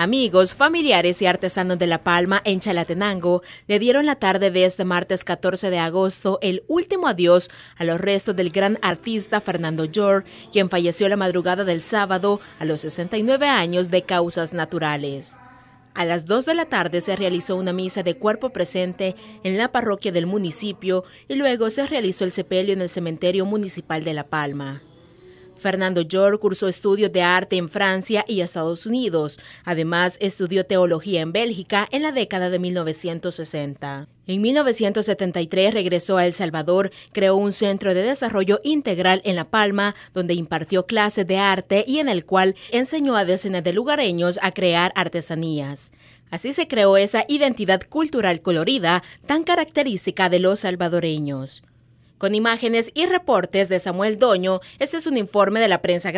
Amigos, familiares y artesanos de La Palma en Chalatenango le dieron la tarde de este martes 14 de agosto el último adiós a los restos del gran artista Fernando Yor, quien falleció la madrugada del sábado a los 69 años de causas naturales. A las 2 de la tarde se realizó una misa de cuerpo presente en la parroquia del municipio y luego se realizó el sepelio en el cementerio municipal de La Palma. Fernando York cursó estudios de arte en Francia y Estados Unidos. Además, estudió teología en Bélgica en la década de 1960. En 1973 regresó a El Salvador, creó un centro de desarrollo integral en La Palma, donde impartió clases de arte y en el cual enseñó a decenas de lugareños a crear artesanías. Así se creó esa identidad cultural colorida tan característica de los salvadoreños. Con imágenes y reportes de Samuel Doño, este es un informe de la prensa